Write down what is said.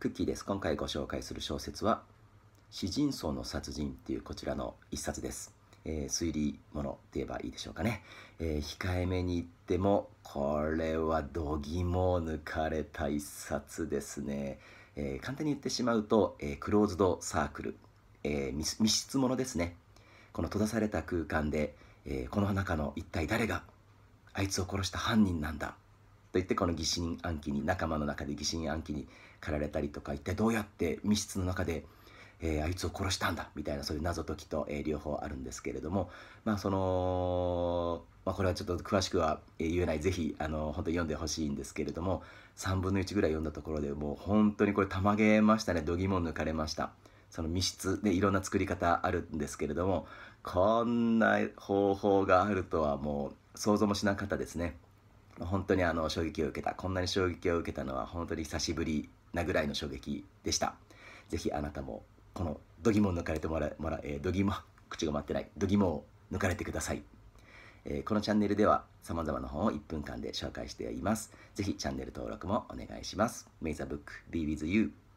クッキーです。今回ご紹介する小説は、詩人層の殺人っていうこちらの一冊です。えー、推理ものって言えばいいでしょうかね。えー、控えめに言っても、これは度肝を抜かれた一冊ですね。えー、簡単に言ってしまうと、えクローズドサークル、え密室ものですね。この閉ざされた空間で、えこの中の一体誰があいつを殺した犯人なんだといってこの疑心暗鬼に仲間の中で疑心暗鬼に駆られたりとか一体どうやって密室の中で、えー、あいつを殺したんだみたいなそういう謎解きと、えー、両方あるんですけれどもまあその、まあ、これはちょっと詳しくは言えない是非あの本当に読んでほしいんですけれども3分の1ぐらい読んだところでもう本当にこれたまげましたね度肝抜かれました。その密室でいろんな作り方あるんですけれどもこんな方法があるとはもう想像もしなかったですね。本当にあの衝撃を受けたこんなに衝撃を受けたのは本当に久しぶりなぐらいの衝撃でした是非あなたもこの度肝を抜かれてもらもえー、度肝口が回ってない度肝を抜かれてください、えー、このチャンネルでは様々な本を1分間で紹介しています是非チャンネル登録もお願いします May the book be with you